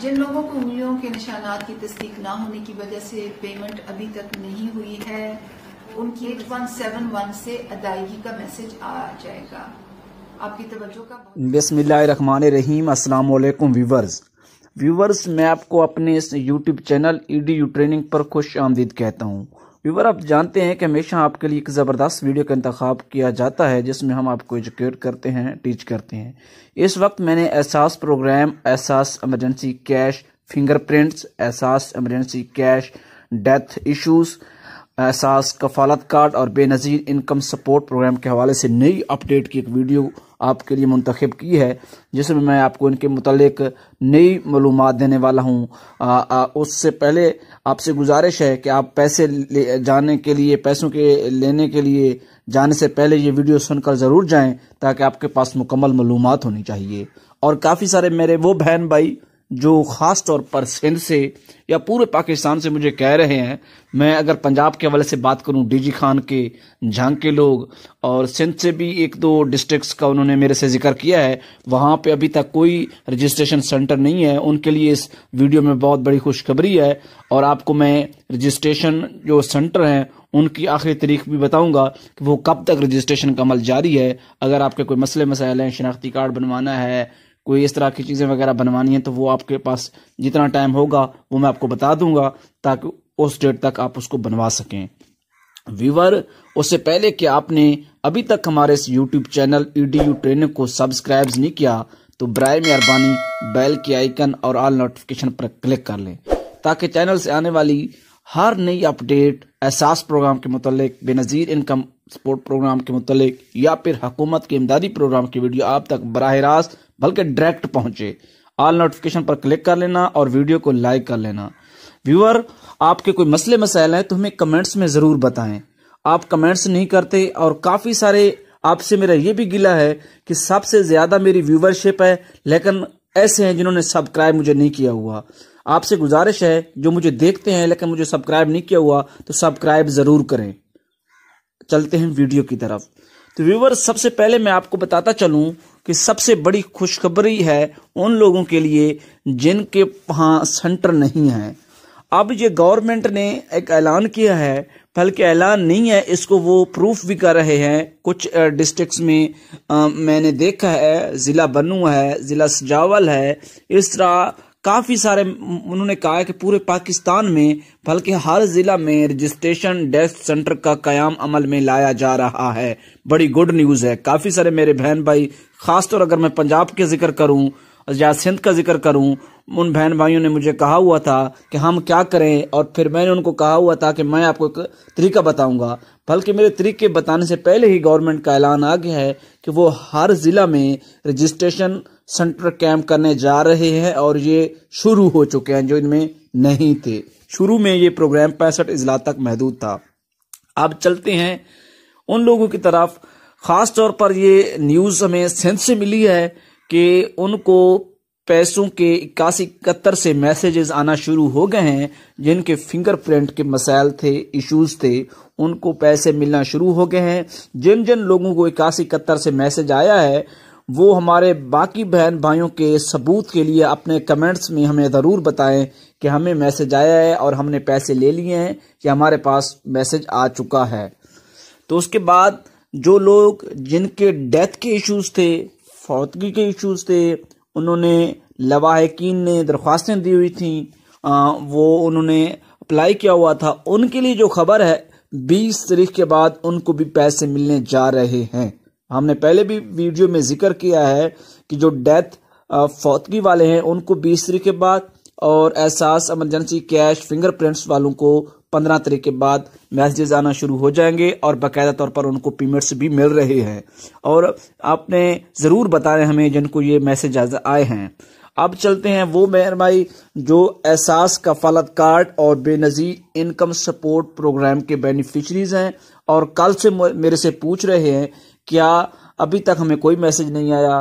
जिन लोगों को उंगलियों के निशानात की तस्दीक ना होने की वजह से पेमेंट अभी तक नहीं हुई है उनकी एट वन सेवन वन से अदायगी का मैसेज आ जाएगा आपकी तवज्जो का बसमिल्ल रहीम अस्सलाम वालेकुम व्यूवर्स व्यूवर्स मैं आपको अपने इस YouTube channel EDU e Training पर खुश आमदीद कहता हूँ व्यूवर आप जानते हैं कि हमेशा आपके लिए एक ज़बरदस्त वीडियो का इंतखब किया जाता है जिसमें हम आपको एजुकेट करते हैं टीच करते हैं इस वक्त मैंने Ehsaas programme Ehsaas emergency cash fingerprints Ehsaas emergency cash death issues Ehsaas Kafaalat card और बेनज़ीर इनकम सपोर्ट प्रोग्राम के हवाले से नई अपडेट की एक वीडियो आपके लिए मंतखब की है जिसमें मैं आपको इनके मतलब नई मालूम देने वाला हूँ उससे पहले आपसे गुजारिश है कि आप पैसे ले जाने के लिए पैसों के लेने के लिए जाने से पहले ये वीडियो सुनकर ज़रूर जाए ताकि आपके पास मुकम्मल मालूम होनी चाहिए और काफ़ी सारे मेरे वो बहन भाई जो ख़ास तौर पर सिंध से या पूरे पाकिस्तान से मुझे कह रहे हैं मैं अगर पंजाब के हवाले से बात करूं डीजी खान के झांग के लोग और सिंध से भी एक दो डिस्ट्रिक्ट्स का उन्होंने मेरे से जिक्र किया है वहां पे अभी तक कोई रजिस्ट्रेशन सेंटर नहीं है उनके लिए इस वीडियो में बहुत बड़ी खुशखबरी है और आपको मैं रजिस्ट्रेशन जो सेंटर हैं उनकी आखिरी तारीख भी बताऊंगा कि वो कब तक रजिस्ट्रेशन का अमल जारी है अगर आपके कोई मसले मसाइल हैं शिनाख्ती कार्ड बनवाना है कोई इस तरह की चीज़ें वगैरह बनवानी है तो वो आपके पास जितना टाइम होगा वो मैं आपको बता दूंगा ताकि उस डेट तक आप उसको बनवा सकें वीवर उससे पहले कि आपने अभी तक हमारे इस YouTube channel E D U Training को सब्सक्राइब नहीं किया तो बर मेहरबानी बैल के आइकन और आल नोटिफिकेशन पर क्लिक कर लें ताकि चैनल से आने वाली हर नई अपडेट एहसास प्रोग्राम के मतलब बेनज़ीर इनकम सपोर्ट प्रोग्राम के मतलब या फिर हकूमत के इमदादी प्रोग्राम की वीडियो आप तक बरह रास्त बल्कि डायरेक्ट पहुंचे ऑल नोटिफिकेशन पर क्लिक कर लेना और वीडियो को लाइक कर लेना व्यूअर आपके कोई मसले मसाइल हैं तो हमें कमेंट्स में ज़रूर बताएं आप कमेंट्स नहीं करते और काफ़ी सारे आपसे मेरा ये भी गिला है कि सबसे ज़्यादा मेरी व्यूवरशिप है लेकिन ऐसे हैं जिन्होंने सब्सक्राइब मुझे नहीं किया हुआ आपसे गुजारिश है जो मुझे देखते हैं लेकिन मुझे सब्सक्राइब नहीं किया हुआ तो सब्सक्राइब ज़रूर करें चलते हैं वीडियो की तरफ तो व्यूवर सबसे पहले मैं आपको बताता चलूँ कि सबसे बड़ी खुशखबरी है उन लोगों के लिए जिनके वहाँ सेंटर नहीं है अब ये गवर्नमेंट ने एक ऐलान किया है बल्कि ऐलान नहीं है इसको वो प्रूफ भी कर रहे हैं कुछ डिस्ट्रिक्ट्स में आ, मैंने देखा है ज़िला बनू है ज़िला सजावल है इस तरह काफ़ी सारे उन्होंने कहा कि पूरे पाकिस्तान में बल्कि हर ज़िला में रजिस्ट्रेशन डेस्क सेंटर का क्याम अमल में लाया जा रहा है बड़ी गुड न्यूज़ है काफ़ी सारे मेरे बहन भाई ख़ासतौर अगर मैं पंजाब के जिक्र करूँ या सिंध का जिक्र करूं उन बहन भाइयों ने मुझे कहा हुआ था कि हम क्या करें और फिर मैंने उनको कहा हुआ था कि मैं आपको एक तरीका बताऊंगा बल्कि मेरे तरीके बताने से पहले ही गवर्नमेंट का ऐलान आ गया है कि वो हर ज़िला में रजिस्ट्रेशन सेंटर कैंप करने जा रहे हैं और ये शुरू हो चुके हैं जो इनमें नहीं थे शुरू में ये प्रोग्राम पैंसठ अजला तक महदूद था अब चलते हैं उन लोगों की तरफ ख़ास तौर पर ये न्यूज़ हमें सेंस से मिली है कि उनको पैसों के इक्यासी इकहत्तर से मैसेजेस आना शुरू हो गए हैं जिनके फिंगरप्रिंट के मसाइल थे इश्यूज थे उनको पैसे मिलना शुरू हो गए हैं जिन जिन लोगों को इक्यासी इकहत्तर से मैसेज आया है वो हमारे बाकी बहन भाइयों के सबूत के लिए अपने कमेंट्स में हमें ज़रूर बताएं कि हमें मैसेज आया है और हमने पैसे ले लिए हैं कि हमारे पास मैसेज आ चुका है तो उसके बाद जो लोग जिनके डेथ के इश्यूज थे फौतगी के इश्यूज थे उन्होंने लवाहकिन ने दरख्वास्तें दी हुई थी आ, वो उन्होंने अप्लाई किया हुआ था उनके लिए जो खबर है बीस तारीख के बाद उनको भी पैसे मिलने जा रहे हैं हमने पहले भी वीडियो में जिक्र किया है कि जो डेथ फौतगी वाले हैं उनको बीस तारीख के बाद और एहसास एमरजेंसी कैश फिंगरप्रिंट्स वालों को पंद्रह तारीख के बाद मैसेजेस आना शुरू हो जाएंगे और बाकायदा तौर पर उनको पेमेंट्स भी मिल रहे हैं और आपने ज़रूर बताएं हमें जिनको ये मैसेज आए हैं अब चलते हैं वो मेहर भाई जो एहसास कफालत कार्ड और बेनज़ीर इनकम सपोर्ट प्रोग्राम के बेनिफिशरीज हैं और कल से मेरे से पूछ रहे हैं क्या अभी तक हमें कोई मैसेज नहीं आया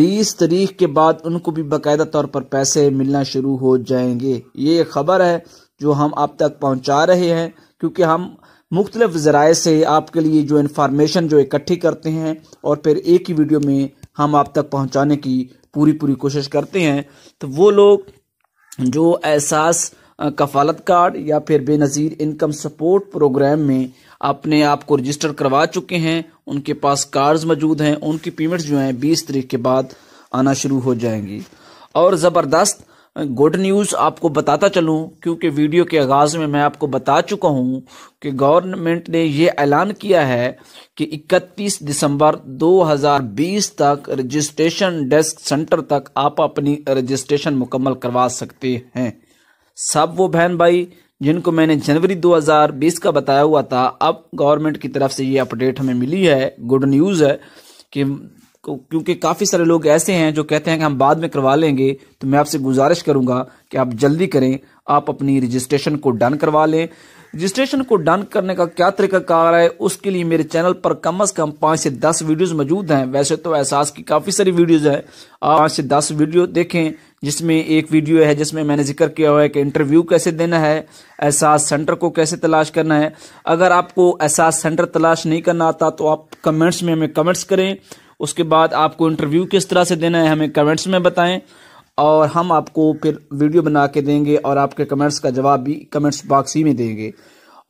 बीस तारीख के बाद उनको भी बाकायदा तौर पर पैसे मिलना शुरू हो जाएंगे ये खबर है जो हम आप तक पहुंचा रहे हैं क्योंकि हम मुख्तलिफ ज़राए से आपके लिए जो इन्फॉर्मेशन जो इकट्ठी करते हैं और फिर एक ही वीडियो में हम आप तक पहुंचाने की पूरी पूरी कोशिश करते हैं तो वो लोग जो एहसास कफालत कार्ड या फिर बेनज़ीर इनकम सपोर्ट प्रोग्राम में अपने आप को रजिस्टर करवा चुके हैं उनके पास कार्ड्स मौजूद हैं उनकी पेमेंट्स जो हैं बीस तरीक के बाद आना शुरू हो जाएंगी और ज़बरदस्त गुड न्यूज़ आपको बताता चलूं क्योंकि वीडियो के आगाज़ में मैं आपको बता चुका हूं कि गवर्नमेंट ने यह ऐलान किया है कि 31 दिसंबर 2020 तक रजिस्ट्रेशन डेस्क सेंटर तक आप अपनी रजिस्ट्रेशन मुकम्मल करवा सकते हैं सब वो बहन भाई जिनको मैंने जनवरी 2020 का बताया हुआ था अब गवर्नमेंट की तरफ से ये अपडेट हमें मिली है गुड न्यूज़ है कि क्योंकि काफ़ी सारे लोग ऐसे हैं जो कहते हैं कि हम बाद में करवा लेंगे तो मैं आपसे गुजारिश करूंगा कि आप जल्दी करें आप अपनी रजिस्ट्रेशन को डन करवा लें रजिस्ट्रेशन को डन करने का क्या तरीका कार है उसके लिए मेरे चैनल पर कम अज कम पाँच से दस वीडियोस मौजूद हैं वैसे तो एहसास की काफ़ी सारी वीडियोस हैं आप पाँच से दस वीडियो देखें जिसमें एक वीडियो है जिसमें मैंने जिक्र किया हुआ है कि इंटरव्यू कैसे देना है एहसास सेंटर को कैसे तलाश करना है अगर आपको एहसास सेंटर तलाश नहीं करना आता तो आप कमेंट्स में हमें कमेंट्स करें उसके बाद आपको इंटरव्यू किस तरह से देना है हमें कमेंट्स में बताएं और हम आपको फिर वीडियो बना के देंगे और आपके कमेंट्स का जवाब भी कमेंट्स बॉक्स ही में देंगे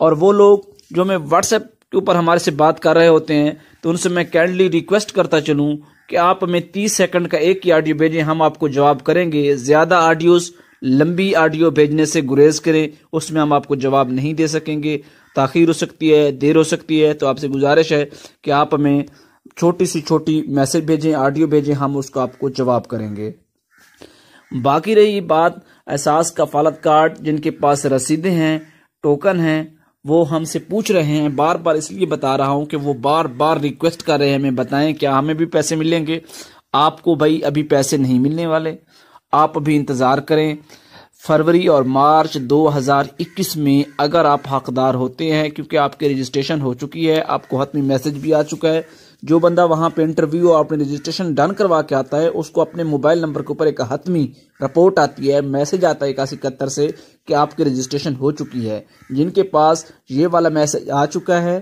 और वो लोग जो हमें व्हाट्सएप के ऊपर हमारे से बात कर रहे होते हैं तो उनसे मैं कैंडली रिक्वेस्ट करता चलूँ कि आप हमें तीस सेकंड का एक ही ऑडियो भेजें हम आपको जवाब करेंगे ज़्यादा ऑडियोज़ लंबी ऑडियो भेजने से गुरेज करें उसमें हम आपको जवाब नहीं दे सकेंगे ताखिर हो सकती है देर हो सकती है तो आपसे गुजारिश है कि आप हमें छोटी सी छोटी मैसेज भेजें ऑडियो भेजें हम उसको आपको जवाब करेंगे बाकी रही बात एहसास कफालत कार्ड जिनके पास रसीदे हैं टोकन हैं वो हमसे पूछ रहे हैं बार बार इसलिए बता रहा हूं कि वो बार बार रिक्वेस्ट कर रहे हैं हमें बताएं क्या हमें भी पैसे मिलेंगे आपको भाई अभी पैसे नहीं मिलने वाले आप अभी इंतज़ार करें फरवरी और मार्च 2021 में अगर आप हकदार होते हैं क्योंकि आपके रजिस्ट्रेशन हो चुकी है आपको हतमी मैसेज भी आ चुका है जो बंदा वहाँ पे इंटरव्यू और अपनी रजिस्ट्रेशन डन करवा के आता है उसको अपने मोबाइल नंबर के ऊपर एक हतमी रिपोर्ट आती है मैसेज आता है इक्यासी इकहत्तर से कि आपकी रजिस्ट्रेशन हो चुकी है जिनके पास ये वाला मैसेज आ चुका है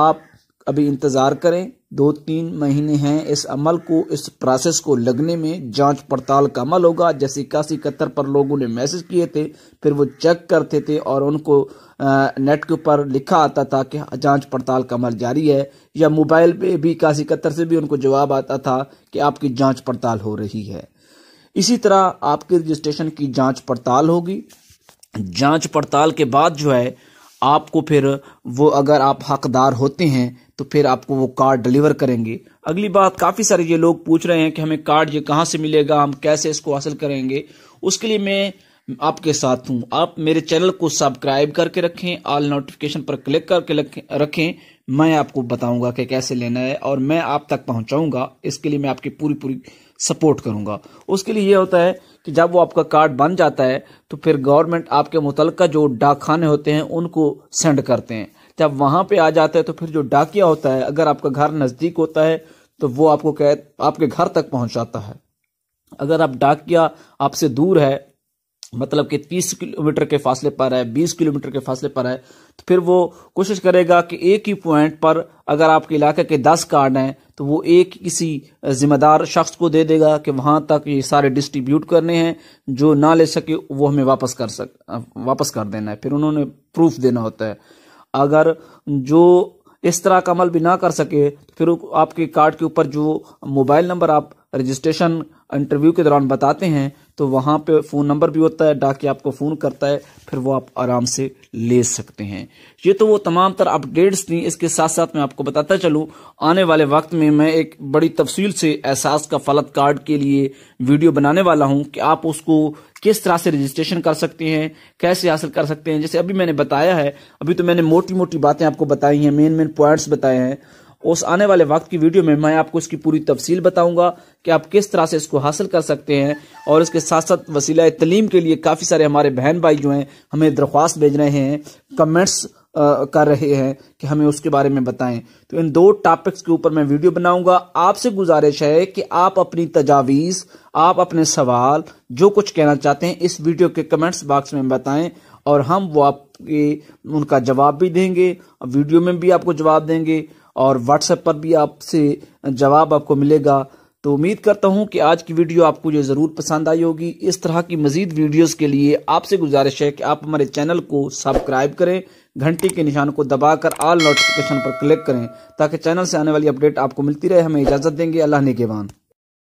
आप अभी इंतज़ार करें दो तीन महीने हैं इस अमल को इस प्रोसेस को लगने में जांच पड़ताल का अमल होगा जैसे इक्यासी इकहत्तर पर लोगों ने मैसेज किए थे फिर वो चेक करते थे और उनको नेट के ऊपर लिखा आता था कि जांच पड़ताल का अमल जारी है या मोबाइल पे भी इक्यासी इकहत्तर से भी उनको जवाब आता था कि आपकी जाँच पड़ताल हो रही है इसी तरह आपके रजिस्ट्रेशन की जाँच पड़ताल होगी जाँच पड़ताल के बाद जो है आपको फिर वो अगर आप हकदार होते हैं तो फिर आपको वो कार्ड डिलीवर करेंगे अगली बात काफ़ी सारे ये लोग पूछ रहे हैं कि हमें कार्ड ये कहाँ से मिलेगा हम कैसे इसको हासिल करेंगे उसके लिए मैं आपके साथ हूँ आप मेरे चैनल को सब्सक्राइब करके रखें ऑल नोटिफिकेशन पर क्लिक करके रखें मैं आपको बताऊंगा कि कैसे लेना है और मैं आप तक पहुंचाऊंगा इसके लिए मैं आपकी पूरी पूरी सपोर्ट करूंगा उसके लिए ये होता है कि जब वो आपका कार्ड बन जाता है तो फिर गवर्नमेंट आपके मुतल जो डाक खाने होते हैं उनको सेंड करते हैं जब वहां पे आ जाता है तो फिर जो डाकिया होता है अगर आपका घर नजदीक होता है तो वो आपको कह आपके घर तक पहुंचाता है अगर आप डाकिया आपसे दूर है मतलब कि 30 किलोमीटर के फासले पर है 20 किलोमीटर के फासले पर है तो फिर वो कोशिश करेगा कि एक ही पॉइंट पर अगर आपके इलाके के 10 कार्ड हैं तो वो एक किसी जिम्मेदार शख्स को दे देगा कि वहाँ तक ये सारे डिस्ट्रीब्यूट करने हैं जो ना ले सके वो हमें वापस कर सक वापस कर देना है फिर उन्होंने प्रूफ देना होता है अगर जो इस तरह का अमल भी ना कर सके तो फिर आपके कार्ड के ऊपर जो मोबाइल नंबर आप रजिस्ट्रेशन इंटरव्यू के दौरान बताते हैं तो वहाँ पे फ़ोन नंबर भी होता है डाक आपको फ़ोन करता है फिर वो आप आराम से ले सकते हैं ये तो वो तमाम तर अपडेट्स थी इसके साथ साथ मैं आपको बताता चलूँ आने वाले वक्त में मैं एक बड़ी तफसील से एहसास का फलत कार्ड के लिए वीडियो बनाने वाला हूँ कि आप उसको किस तरह से रजिस्ट्रेशन कर सकते हैं कैसे हासिल कर सकते हैं जैसे अभी मैंने बताया है अभी तो मैंने मोटी मोटी बातें आपको बताई हैं मेन मेन पॉइंट्स बताए हैं उस आने वाले वक्त की वीडियो में मैं आपको इसकी पूरी तफसील बताऊंगा कि आप किस तरह से इसको हासिल कर सकते हैं और इसके साथ साथ वसीला तलीम के लिए काफ़ी सारे हमारे बहन भाई जो हैं हमें दरख्वास्त भेज रहे हैं कमेंट्स कर रहे हैं कि हमें उसके बारे में बताएं तो इन दो टॉपिक्स के ऊपर मैं वीडियो बनाऊंगा आपसे गुजारिश है कि आप अपनी तजावीज़ आप अपने सवाल जो कुछ कहना चाहते हैं इस वीडियो के कमेंट्स बॉक्स में बताएं और हम वो आपके उनका जवाब भी देंगे वीडियो में भी आपको जवाब देंगे और व्हाट्सएप पर भी आपसे जवाब आपको मिलेगा तो उम्मीद करता हूं कि आज की वीडियो आपको जो ज़रूर पसंद आई होगी इस तरह की मजीद वीडियोस के लिए आपसे गुजारिश है कि आप हमारे चैनल को सब्सक्राइब करें घंटी के निशान को दबाकर ऑल नोटिफिकेशन पर क्लिक करें ताकि चैनल से आने वाली अपडेट आपको मिलती रहे हमें इजाज़त देंगे अल्लाह ने